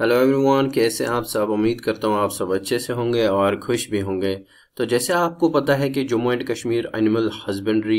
hello everyone कैसे आप सब उम्मीद करता हूँ आप सब अच्छे से होंगे और खुश भी होंगे तो जैसे आपको पता है कि Jammu and Kashmir animal husbandry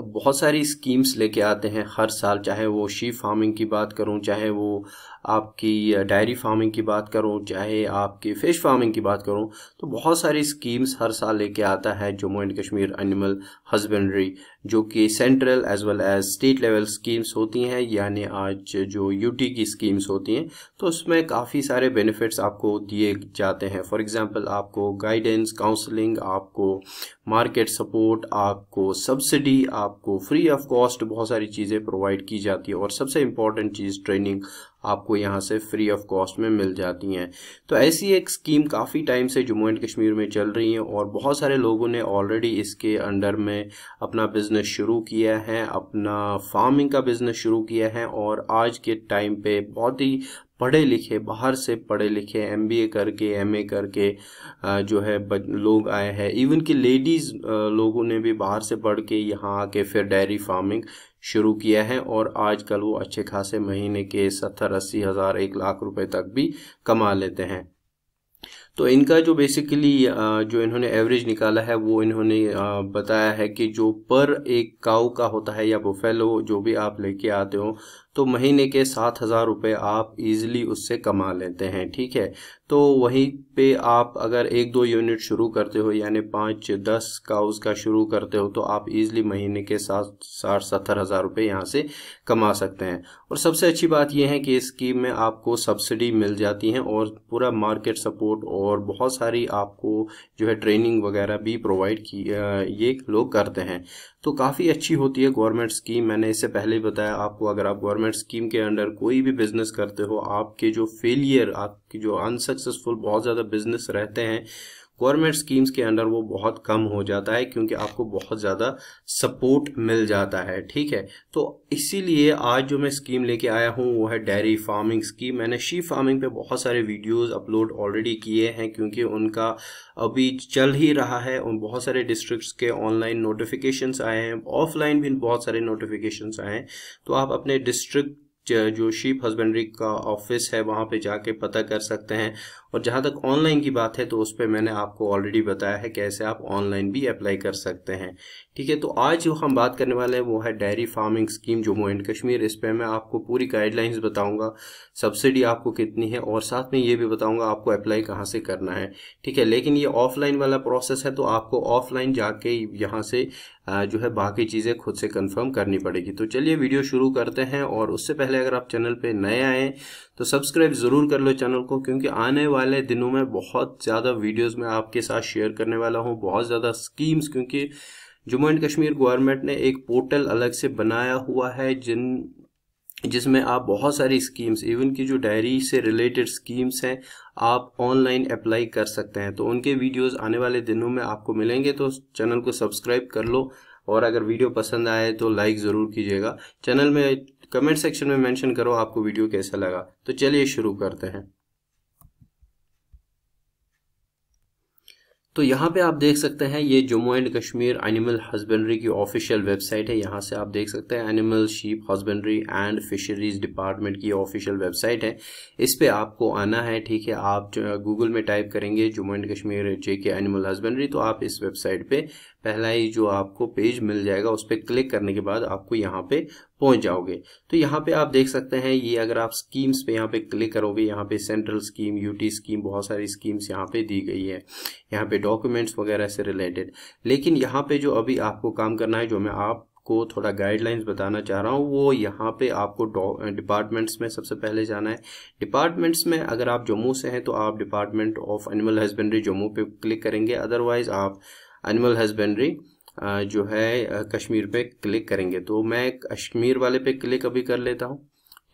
बहुत सारी स्कीम्स लेके आते हैं हर साल चाहे वो शीप फार्मिंग की बात करूं चाहे वो आपकी डायरी फार्मिंग की बात करूं चाहे आपकी फ़िश फार्मिंग की बात करूं तो बहुत सारी स्कीम्स हर साल लेके आता है Jammu and Kashmir animal husbandry जो कि central as well as state level schemes होती हैं यानी आज जो यूटी की स्कीम्स होती हैं तो उसमें काफ़ी सारे बेनिफिट्स आपको दिए जाते हैं फॉर एग्ज़ाम्पल आपको गाइडेंस काउंसलिंग आपको मार्केट सपोर्ट आपको सब्सिडी आप आपको फ्री ऑफ कॉस्ट बहुत सारी चीज़ें प्रोवाइड की जाती है और सबसे इम्पॉर्टेंट चीज़ ट्रेनिंग आपको यहाँ से फ्री ऑफ कॉस्ट में मिल जाती हैं तो ऐसी एक स्कीम काफ़ी टाइम से जम्मू एंड कश्मीर में चल रही है और बहुत सारे लोगों ने ऑलरेडी इसके अंडर में अपना बिजनेस शुरू किया है अपना फार्मिंग का बिजनेस शुरू किया है और आज के टाइम पे बहुत ही पढ़े लिखे बाहर से पढ़े लिखे एम करके एम करके जो है लोग आए हैं इवन कि लेडीज़ लोगों ने भी बाहर से पढ़ के यहाँ आके फिर डेयरी फार्मिंग शुरू किया है और आजकल वो अच्छे खासे महीने के सत्तर अस्सी हज़ार एक लाख रुपए तक भी कमा लेते हैं तो इनका जो बेसिकली जो इन्होंने एवरेज निकाला है वो इन्होंने बताया है कि जो पर एक काऊ का होता है या बुफेलो जो भी आप लेके आते हो तो महीने के सात हज़ार रुपये आप इजीली उससे कमा लेते हैं ठीक है तो वहीं पे आप अगर एक दो यूनिट शुरू करते हो यानी पाँच दस का उसका शुरू करते हो तो आप इजीली महीने के साथ साठ सत्तर हज़ार रुपये यहाँ से कमा सकते हैं और सबसे अच्छी बात यह है कि इस स्कीम में आपको सब्सिडी मिल जाती है और पूरा मार्केट सपोर्ट और बहुत सारी आपको जो है ट्रेनिंग वगैरह भी प्रोवाइड की ये लोग करते हैं तो काफ़ी अच्छी होती है गवर्नमेंट स्कीम मैंने इससे पहले बताया आपको अगर आप गवर्नमेंट गवर्नमेंट स्कीम के अंडर कोई भी बिजनेस करते हो आपके जो फेलियर आपके जो अनसक्सेसफुल बहुत ज़्यादा बिजनेस रहते हैं गवर्नमेंट स्कीम्स के अंडर वो बहुत कम हो जाता है क्योंकि आपको बहुत ज़्यादा सपोर्ट मिल जाता है ठीक है तो इसीलिए आज जो मैं स्कीम लेके आया हूँ वो है डेयरी फार्मिंग स्कीम मैंने शी फार्मिंग पे बहुत सारे वीडियोस अपलोड ऑलरेडी किए हैं क्योंकि उनका अभी चल ही रहा है उन बहुत सारे डिस्ट्रिक्ट के ऑनलाइन नोटिफिकेशंस आए हैं ऑफलाइन भी बहुत सारे नोटिफिकेशंस आए हैं तो आप अपने डिस्ट्रिक्ट जो शीप हस्बेंड्री का ऑफिस है वहाँ पे जाके पता कर सकते हैं और जहाँ तक ऑनलाइन की बात है तो उस पर मैंने आपको ऑलरेडी बताया है कैसे आप ऑनलाइन भी अप्लाई कर सकते हैं ठीक है तो आज जो हम बात करने वाले हैं वो है dairy farming scheme Jammu and Kashmir इस पर मैं आपको पूरी गाइडलाइंस बताऊंगा सब्सिडी आपको कितनी है और साथ में ये भी बताऊंगा आपको अप्लाई कहाँ से करना है ठीक है लेकिन ये ऑफलाइन वाला प्रोसेस है तो आपको ऑफलाइन जाके यहाँ से जो है बाकी चीज़ें खुद से कन्फर्म करनी पड़ेगी तो चलिए वीडियो शुरू करते हैं और उससे पहले अगर आप चैनल पर नए आएँ तो सब्सक्राइब ज़रूर कर लो चैनल को क्योंकि आने वाले वाले दिनों में बहुत ज़्यादा वीडियोस में आपके साथ शेयर करने वाला हूँ बहुत ज़्यादा स्कीम्स क्योंकि जम्मू एंड कश्मीर गवर्नमेंट ने एक पोर्टल अलग से बनाया हुआ है जिन जिसमें आप बहुत सारी स्कीम्स इवन की जो डायरी से रिलेटेड स्कीम्स हैं आप ऑनलाइन अप्लाई कर सकते हैं तो उनके वीडियोस आने वाले दिनों में आपको मिलेंगे तो चैनल को सब्सक्राइब कर लो और अगर वीडियो पसंद आए तो लाइक ज़रूर कीजिएगा चैनल में कमेंट सेक्शन में मेंशन करो आपको वीडियो कैसा लगा तो चलिए शुरू करते हैं तो यहाँ पे आप देख सकते हैं ये Jammu and Kashmir animal husbandry की ऑफिशियल वेबसाइट है यहाँ से आप देख सकते हैं animal sheep husbandry and fisheries department की ऑफिशियल वेबसाइट है इस पर आपको आना है ठीक है आप गूगल में टाइप करेंगे जम्मू एंड कश्मीर जे के एनिमल हस्बेंड्री तो आप इस वेबसाइट पर पहला ही जो आपको पेज मिल जाएगा उस पर क्लिक करने के बाद आपको यहाँ पे पहुंच जाओगे तो यहाँ पे आप देख सकते हैं ये अगर आप स्कीम्स पे यहाँ पे क्लिक करोगे यहाँ पे सेंट्रल स्कीम यूटी स्कीम बहुत सारी स्कीम्स यहाँ पे दी गई है यहाँ पे डॉक्यूमेंट्स वगैरह से रिलेटेड लेकिन यहाँ पे जो अभी आपको काम करना है जो मैं आप को थोड़ा गाइडलाइंस बताना चाह रहा हूँ वो यहाँ पे आपको डिपार्टमेंट्स में सबसे पहले जाना है डिपार्टमेंट्स में अगर आप जम्मू से हैं तो आप department of animal husbandry Jammu पे क्लिक करेंगे अदरवाइज आप एनिमल हस्बेंड्री जो है कश्मीर पे क्लिक करेंगे तो मैं कश्मीर वाले पे क्लिक अभी कर लेता हूँ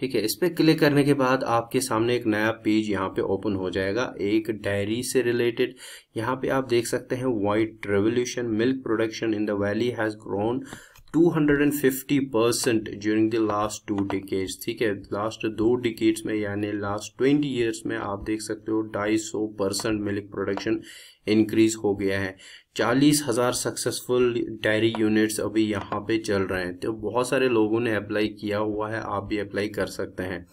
ठीक है इस पर क्लिक करने के बाद आपके सामने एक नया पेज यहाँ पे ओपन हो जाएगा एक डायरी से रिलेटेड यहाँ पे आप देख सकते हैं white revolution milk production in the valley has grown 250 percent during the last two decades ठीक है लास्ट दो डिकेट्स में यानी लास्ट 20 इयर्स में आप देख सकते हो ढाई सौ परसेंट मिल्क प्रोडक्शन इंक्रीज हो गया है चालीस हज़ार सक्सेसफुल डायरी यूनिट्स अभी यहाँ पे चल रहे हैं तो बहुत सारे लोगों ने अप्लाई किया हुआ है आप भी अप्लाई कर सकते हैं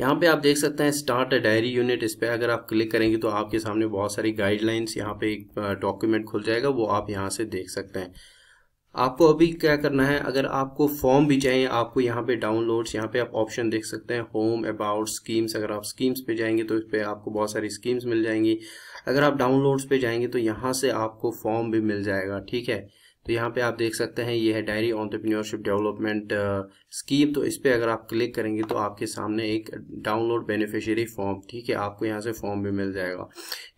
यहाँ पे आप देख सकते हैं स्टार्ट डायरी यूनिट इस पर अगर आप क्लिक करेंगे तो आपके सामने बहुत सारी गाइडलाइंस यहाँ पे एक डॉक्यूमेंट खुल जाएगा वो आप यहाँ से देख सकते हैं आपको अभी क्या करना है अगर आपको फॉर्म भी चाहिए आपको यहाँ पे डाउनलोड्स यहाँ पे आप ऑप्शन देख सकते हैं होम अबाउट स्कीम्स अगर आप स्कीम्स पे जाएंगे तो इस पर आपको बहुत सारी स्कीम्स मिल जाएंगी अगर आप डाउनलोड्स पे जाएंगे तो यहाँ से आपको फॉर्म भी मिल जाएगा ठीक है तो यहाँ पे आप देख सकते हैं ये है डायरी ऑन्टरप्रीनियोरशिप डेवलपमेंट स्कीम तो इस पर अगर आप क्लिक करेंगे तो आपके सामने एक डाउनलोड बेनिफिशियरी फॉर्म ठीक है आपको यहाँ से फॉर्म भी मिल जाएगा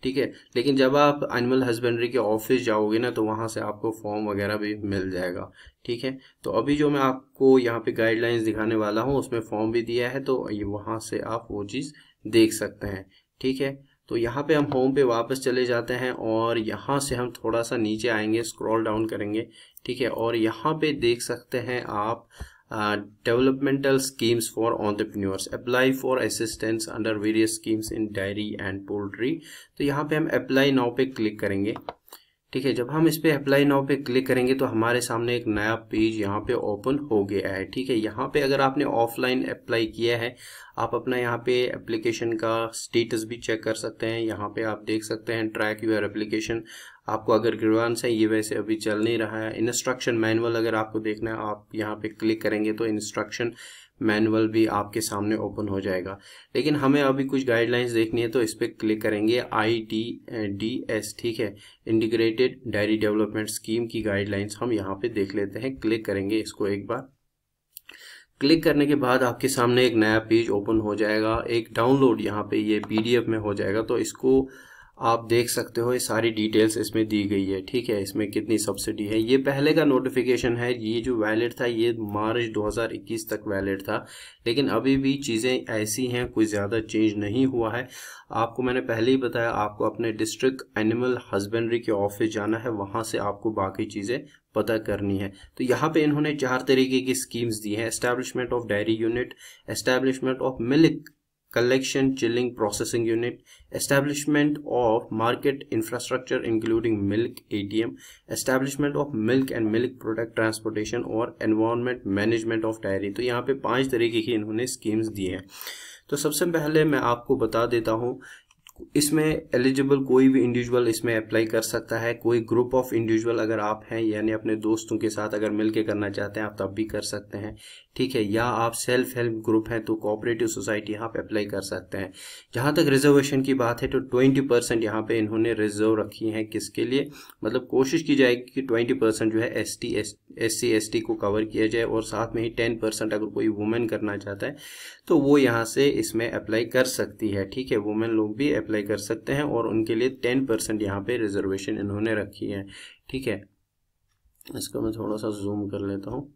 ठीक है लेकिन जब आप एनिमल हस्बेंड्री के ऑफिस जाओगे ना तो वहाँ से आपको फॉर्म वगैरह भी मिल जाएगा ठीक है तो अभी जो मैं आपको यहाँ पे गाइडलाइंस दिखाने वाला हूँ उसमें फॉर्म भी दिया है तो वहाँ से आप वो चीज़ देख सकते हैं ठीक है तो यहाँ पे हम होम पे वापस चले जाते हैं और यहाँ से हम थोड़ा सा नीचे आएंगे स्क्रॉल डाउन करेंगे ठीक है और यहाँ पे देख सकते हैं आप developmental schemes for entrepreneurs apply for assistance under various schemes in dairy and poultry तो यहाँ पे हम अप्लाई नाउ पे क्लिक करेंगे ठीक है जब हम इस पर अप्लाई नाउ पे क्लिक करेंगे तो हमारे सामने एक नया पेज यहाँ पे ओपन हो गया है ठीक है यहाँ पे अगर आपने ऑफलाइन अप्लाई किया है आप अपना यहाँ पे एप्लीकेशन का स्टेटस भी चेक कर सकते हैं यहाँ पे आप देख सकते हैं ट्रैक यूर एप्लीकेशन आपको अगर ग्रीवांस है ये वैसे अभी चल नहीं रहा है इंस्ट्रक्शन मैनुअल अगर आपको देखना है आप यहाँ पे क्लिक करेंगे तो इंस्ट्रक्शन मैनुअल भी आपके सामने ओपन हो जाएगा लेकिन हमें अभी कुछ गाइडलाइंस देखनी है तो इस पर क्लिक करेंगे आई टी डी एस ठीक है इंटीग्रेटेड डायरी डेवलपमेंट स्कीम की गाइडलाइंस हम यहाँ पे देख लेते हैं क्लिक करेंगे इसको एक बार क्लिक करने के बाद आपके सामने एक नया पेज ओपन हो जाएगा एक डाउनलोड यहाँ पे ये पीडीएफ में हो जाएगा तो इसको आप देख सकते हो ये सारी डिटेल्स इसमें दी गई है ठीक है इसमें कितनी सब्सिडी है ये पहले का नोटिफिकेशन है ये जो वैलिड था ये मार्च 2021 तक वैलिड था लेकिन अभी भी चीज़ें ऐसी हैं कोई ज़्यादा चेंज नहीं हुआ है आपको मैंने पहले ही बताया आपको अपने डिस्ट्रिक्ट एनिमल हस्बेंड्री के ऑफिस जाना है वहाँ से आपको बाकी चीज़ें पता करनी है तो यहाँ पे इन्होंने चार तरीके की स्कीम्स दी हैं establishment of dairy unit establishment of milk collection chilling processing unit establishment of market infrastructure including milk atm establishment of milk and milk product transportation or environment management of dairy to yahan pe panch tarike ki inhone schemes diye hain to sabse pehle main aapko bata deta hu इसमें eligible कोई भी individual इसमें apply कर सकता है कोई group of individual अगर आप हैं यानी अपने दोस्तों के साथ अगर मिलके करना चाहते हैं आप तब भी कर सकते हैं ठीक है या आप सेल्फ हेल्प ग्रुप हैं तो कोऑपरेटिव सोसाइटी यहाँ पे अप्लाई कर सकते हैं जहाँ तक रिजर्वेशन की बात है तो ट्वेंटी परसेंट यहाँ पे इन्होंने रिजर्व रखी है किसके लिए मतलब कोशिश की जाएगी कि ट्वेंटी परसेंट जो है S T S C S T को कवर किया जाए और साथ में ही टेन परसेंट अगर कोई वुमेन करना चाहता है तो वो यहाँ से इसमें अप्लाई कर सकती है ठीक है वुमेन लोग भी अप्लाई अप्लाई कर सकते हैं और उनके लिए टेन परसेंट यहाँ पर रिजर्वेशन इन्होंने रखी है ठीक है इसको मैं थोड़ा सा जूम कर लेता हूँ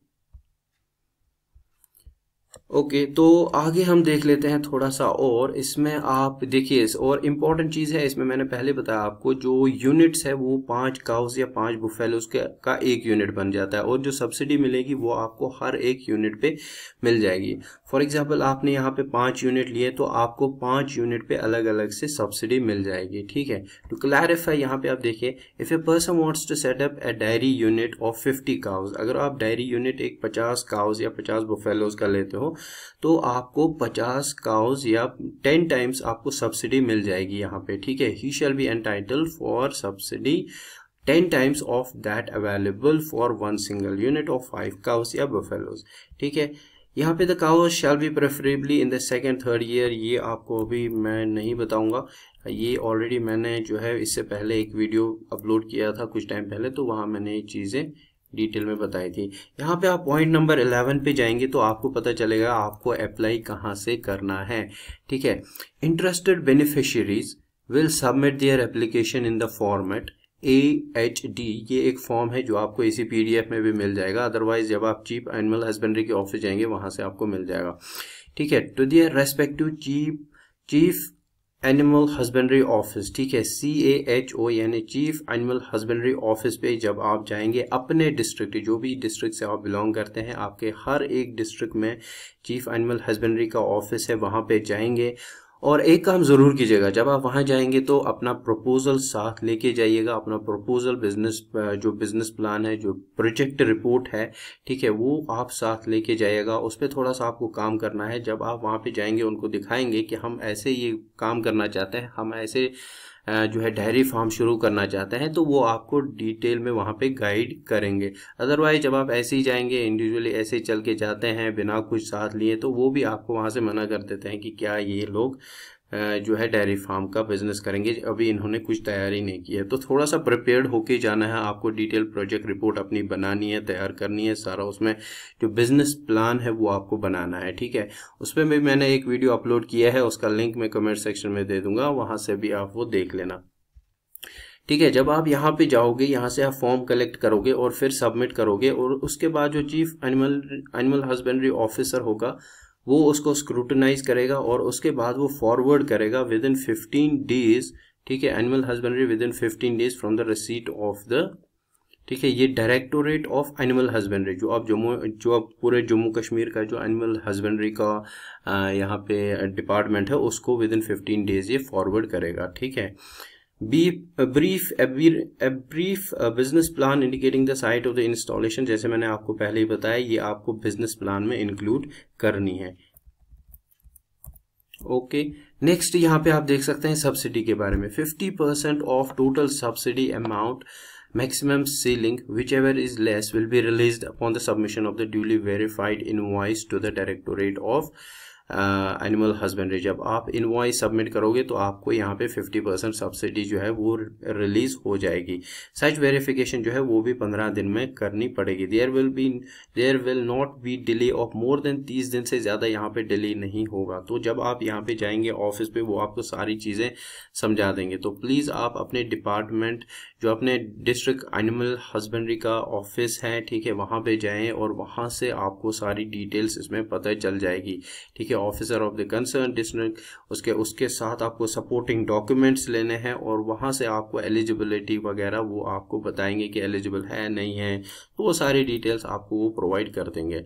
ओके okay, तो आगे हम देख लेते हैं थोड़ा सा और इसमें आप देखिए इस और इम्पॉर्टेंट चीज़ है इसमें मैंने पहले बताया आपको जो यूनिट्स है वो पांच काउस या पांच बुफेलोस का एक यूनिट बन जाता है और जो सब्सिडी मिलेगी वो आपको हर एक यूनिट पे मिल जाएगी फॉर एग्जाम्पल आपने यहाँ पे पांच यूनिट लिए तो आपको पांच यूनिट पे अलग अलग से सब्सिडी मिल जाएगी ठीक है टू क्लैरिफाई यहाँ पर आप देखिए if a person wants to set up a dairy unit of fifty cows अगर आप डायरी यूनिट एक पचास काउस या पचास बुफेलोज का लेते हो हो तो आपको पचास काउज या टेन टाइम्स आपको सब्सिडी मिल जाएगी यहाँ पे ठीक है he shall be entitle for subsidy ten times of that available for one single unit of five cows या बफेलोज ठीक है यहाँ पे the cows shall be preferably in the second third year ये आपको अभी मैं नहीं बताऊंगा ये ऑलरेडी मैंने जो है इससे पहले एक वीडियो अपलोड किया था कुछ टाइम पहले तो वहाँ मैंने ये चीज़ें डिटेल में बताई थी यहाँ पे आप पॉइंट नंबर 11 पे जाएंगे तो आपको पता चलेगा आपको अप्लाई कहाँ से करना है ठीक है interested beneficiaries will submit their application in the format A H D ये एक फॉर्म है जो आपको इसी एफ में भी मिल जाएगा अदरवाइज जब आप चीफ एनिमल हस्बेंड्री के ऑफिस जाएंगे वहां से आपको मिल जाएगा ठीक है to their respective chief chief animal husbandry office ठीक है सी ए एच ओ यानी चीफ एनिमल हस्बेंड्री ऑफिस पे जब आप जाएंगे अपने डिस्ट्रिक्ट जो भी डिस्ट्रिक्ट से आप बिलोंग करते हैं आपके हर एक डिस्ट्रिक्ट में चीफ एनिमल हस्बेंड्री का ऑफिस है वहाँ पे जाएंगे और एक काम ज़रूर कीजिएगा जब आप वहाँ जाएंगे तो अपना प्रपोज़ल साथ लेके जाइएगा अपना प्रपोज़ल बिजनेस जो बिजनेस प्लान है जो प्रोजेक्ट रिपोर्ट है ठीक है वो आप साथ लेके जाइएगा उस पर थोड़ा सा आपको काम करना है जब आप वहाँ पे जाएंगे उनको दिखाएंगे कि हम ऐसे ये काम करना चाहते हैं हम ऐसे जो है डेयरी फार्म शुरू करना चाहते हैं तो वो आपको डिटेल में वहाँ पे गाइड करेंगे अदरवाइज जब आप ऐसे ही जाएंगे इंडिविजुअली ऐसे चल के जाते हैं बिना कुछ साथ लिए तो वो भी आपको वहाँ से मना कर देते हैं कि क्या ये लोग जो है डेयरी फार्म का बिजनेस करेंगे अभी इन्होंने कुछ तैयारी नहीं की है तो थोड़ा सा प्रिपेयर्ड होके जाना है आपको डिटेल प्रोजेक्ट रिपोर्ट अपनी बनानी है तैयार करनी है सारा उसमें जो बिजनेस प्लान है वो आपको बनाना है ठीक है उस पर भी मैंने एक वीडियो अपलोड किया है उसका लिंक मैं कमेंट सेक्शन में दे दूंगा वहां से भी आप वो देख लेना ठीक है जब आप यहाँ पे जाओगे यहाँ से आप फॉर्म कलेक्ट करोगे और फिर सबमिट करोगे और उसके बाद जो chief animal animal husbandry officer होगा वो उसको स्क्रूटनाइज करेगा और उसके बाद वो फॉरवर्ड करेगा विद इन फिफ्टीन डेज ठीक है animal husbandry within fifteen days from the receipt of the ठीक है ये डायरेक्टोरेट ऑफ एनिमल हस्बेंड्री जो आप जम्मू जो आप पूरे जम्मू कश्मीर का जो एनिमल हस्बेंड्री का यहाँ पे डिपार्टमेंट है उसको विद इन फिफ्टीन डेज ये फॉरवर्ड करेगा ठीक है be brief brief business plan indicating the site of the installation जैसे मैंने आपको पहले ही बताया ये आपको बिजनेस प्लान में इंक्लूड करनी है ओके नेक्स्ट यहाँ पे आप देख सकते हैं सब्सिडी के बारे में 50% percent of total subsidy amount maximum whichever is less will be release upon the submission of the duly verified invoice to the directorate of animal husbandry जब आप इनवॉइस सबमिट करोगे तो आपको यहाँ पे 50 परसेंट सब्सिडी जो है वो रिलीज हो जाएगी सच वेरिफिकेशन जो है वो भी 15 दिन में करनी पड़ेगी there will be there will not be delay of more than 30 दिन से ज़्यादा यहाँ पे डिले नहीं होगा तो जब आप यहाँ पे जाएंगे ऑफिस पे वो आपको सारी चीज़ें समझा देंगे तो प्लीज़ आप अपने डिपार्टमेंट जो अपने डिस्ट्रिक्ट एनिमल हस्बेंड्री का ऑफिस है ठीक है वहाँ पर जाएँ और वहाँ से आपको सारी डिटेल्स इसमें पता चल जाएगी ठीक है या officer of the concern district उसके उसके साथ आपको सपोर्टिंग डॉक्यूमेंट्स लेने हैं और वहाँ से आपको एलिजिबिलिटी वगैरह वो आपको बताएंगे कि एलिजिबल है नहीं है तो वो सारी डिटेल्स आपको वो प्रोवाइड कर देंगे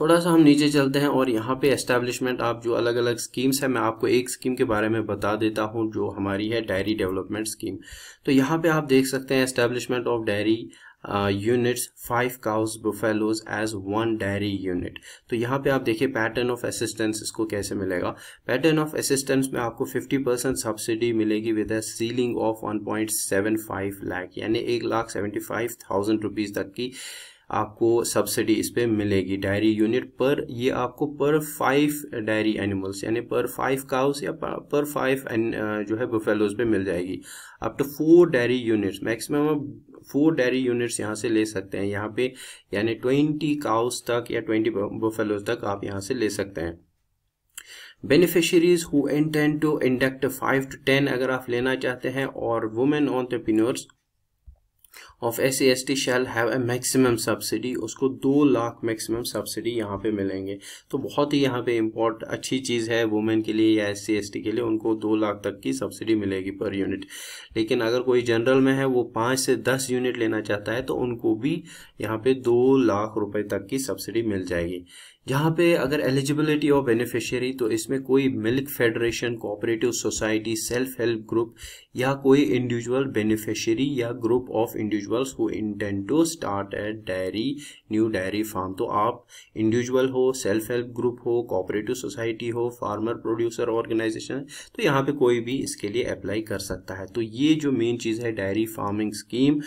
थोड़ा सा हम नीचे चलते हैं और यहाँ पे एस्टेब्लिशमेंट आप जो अलग अलग स्कीम्स हैं मैं आपको एक स्कीम के बारे में बता देता हूँ जो हमारी है डायरी डेवलपमेंट स्कीम तो यहाँ पे आप देख सकते हैं establishment of dairy uh, units five cows buffaloes as one dairy unit तो यहाँ पे आप देखिए पैटर्न ऑफ असिस्टेंस इसको कैसे मिलेगा पैटर्न ऑफ असिस्टेंस में आपको 50 परसेंट सब्सिडी मिलेगी with a ceiling of 1.75 lakh ,00 यानी एक lakh seventy five thousand rupees तक की आपको सब्सिडी इस पर मिलेगी डायरी यूनिट पर ये आपको पर फाइव डायरी एनिमल्स यानी पर फाइव काउस या पर फाइव जो है बुफेलोज पे मिल जाएगी up to four dairy units maximum आप फोर डायरी यूनिट्स यहाँ से ले सकते हैं यहाँ पे यानी ट्वेंटी काउस तक या ट्वेंटी बुफेलोज तक आप यहाँ से ले सकते हैं beneficiaries who intend to induct five to ten अगर आप लेना चाहते हैं और women entrepreneurs of S C S T shall have a maximum subsidy उसको दो लाख मैक्सिमम सब्सिडी यहाँ पे मिलेंगे तो बहुत ही यहाँ पे इम्पोर्ट अच्छी चीज़ है वुमेन के लिए या एस सी एस टी के लिए उनको दो लाख तक की सब्सिडी मिलेगी पर यूनिट लेकिन अगर कोई जनरल में है वो पाँच से दस यूनिट लेना चाहता है तो उनको भी यहाँ पे दो लाख रुपए तक की सब्सिडी मिल जाएगी जहाँ पे अगर एलिजिबिलिटी ऑफ बेनिफिशियरी तो इसमें कोई milk federation cooperative society self help group या कोई इंडिविजुअल बेनिफिशियरी या group of individuals who intent to start at dairy new dairy farm तो आप इंडिविजुअल हो सेल्फ हेल्प ग्रुप हो कोऑपरेटिव सोसाइटी हो फार्मर प्रोड्यूसर ऑर्गेनाइजेशन तो यहाँ पे कोई भी इसके लिए अप्लाई कर सकता है तो ये जो मेन चीज़ है डायरी फार्मिंग स्कीम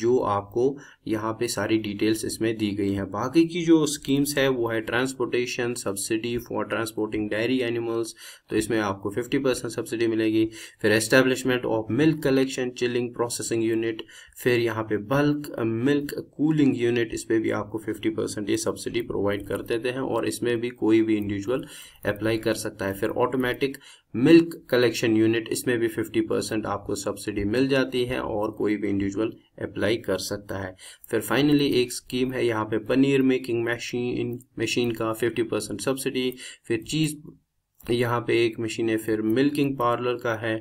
जो आपको यहाँ पे सारी डिटेल्स इसमें दी गई हैं बाकी की जो स्कीम्स है वो है transportation subsidy for transporting dairy animals तो इसमें आपको 50 परसेंट सब्सिडी मिलेगी फिर establishment of milk collection chilling processing unit फिर यहाँ पे बल्क मिल्क कूलिंग यूनिट इस पर भी आपको फिफ्टी परसेंट ये सब्सिडी प्रोवाइड कर देते हैं और इसमें भी कोई भी इंडिविजुअल अप्लाई कर सकता है फिर ऑटोमेटिक मिल्क कलेक्शन यूनिट इसमें भी 50 परसेंट आपको सब्सिडी मिल जाती है और कोई भी इंडिविजुअल अप्लाई कर सकता है फिर फाइनली एक स्कीम है यहाँ पे पनीर मेकिंग मशीन मशीन का 50 परसेंट सब्सिडी फिर चीज़ यहाँ पे एक मशीन है फिर मिल्किंग पार्लर का है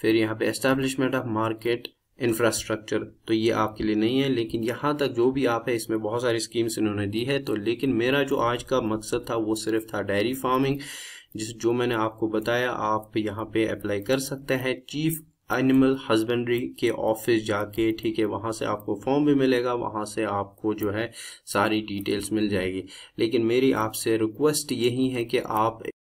फिर यहाँ पे एस्टेब्लिशमेंट ऑफ मार्केट इंफ्रास्ट्रक्चर तो ये आपके लिए नहीं है लेकिन यहाँ तक जो भी आप है इसमें बहुत सारी स्कीम्स इन्होंने दी है तो लेकिन मेरा जो आज का मकसद था वो सिर्फ था डेयरी फार्मिंग जिस जो मैंने आपको बताया आप यहाँ पे अप्लाई कर सकते हैं चीफ एनिमल हस्बेंड्री के ऑफिस जाके ठीक है वहाँ से आपको फॉर्म भी मिलेगा वहाँ से आपको जो है सारी डिटेल्स मिल जाएगी लेकिन मेरी आपसे रिक्वेस्ट यही है कि आप